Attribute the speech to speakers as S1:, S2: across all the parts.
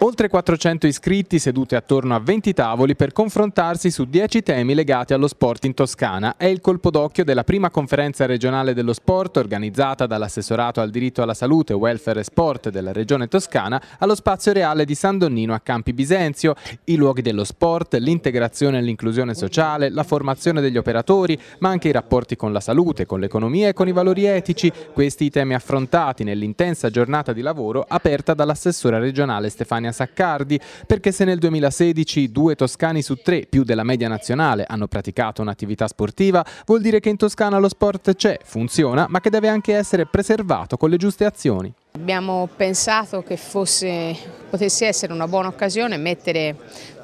S1: Oltre 400 iscritti seduti attorno a 20 tavoli per confrontarsi su 10 temi legati allo sport in Toscana è il colpo d'occhio della prima conferenza regionale dello sport organizzata dall'assessorato al diritto alla salute, welfare e sport della regione toscana allo spazio reale di San Donnino a Campi Bisenzio, i luoghi dello sport, l'integrazione e l'inclusione sociale, la formazione degli operatori, ma anche i rapporti con la salute, con l'economia e con i valori etici, questi i temi affrontati nell'intensa giornata di lavoro aperta dall'assessora regionale Stefania Stefania Saccardi, perché se nel 2016 due toscani su tre, più della media nazionale, hanno praticato un'attività sportiva, vuol dire che in Toscana lo sport c'è, funziona, ma che deve anche essere preservato con le giuste azioni.
S2: Abbiamo pensato che fosse, potesse essere una buona occasione mettere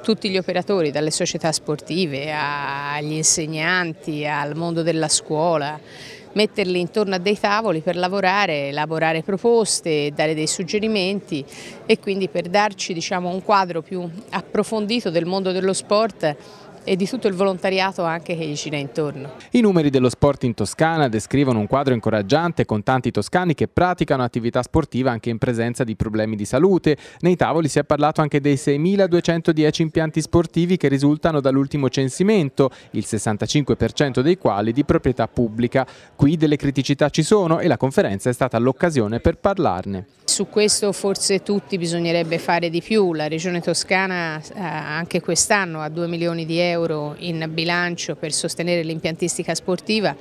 S2: tutti gli operatori, dalle società sportive agli insegnanti, al mondo della scuola, metterli intorno a dei tavoli per lavorare, elaborare proposte, dare dei suggerimenti e quindi per darci diciamo, un quadro più approfondito del mondo dello sport e di tutto il volontariato anche che gli dà intorno.
S1: I numeri dello sport in Toscana descrivono un quadro incoraggiante con tanti toscani che praticano attività sportiva anche in presenza di problemi di salute. Nei tavoli si è parlato anche dei 6.210 impianti sportivi che risultano dall'ultimo censimento, il 65% dei quali di proprietà pubblica. Qui delle criticità ci sono e la conferenza è stata l'occasione per parlarne.
S2: Su questo forse tutti bisognerebbe fare di più, la regione toscana eh, anche quest'anno ha 2 milioni di euro euro in bilancio per sostenere l'impiantistica sportiva,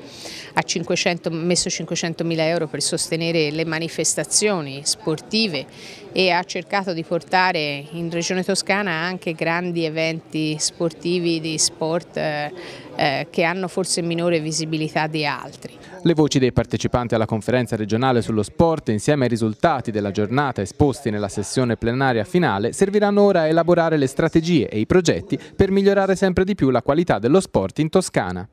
S2: ha 500, messo 500 mila euro per sostenere le manifestazioni sportive e ha cercato di portare in Regione Toscana anche grandi eventi sportivi di sport eh, eh che hanno forse minore visibilità di altri.
S1: Le voci dei partecipanti alla conferenza regionale sullo sport insieme ai risultati della giornata esposti nella sessione plenaria finale serviranno ora a elaborare le strategie e i progetti per migliorare sempre di più la qualità dello sport in Toscana.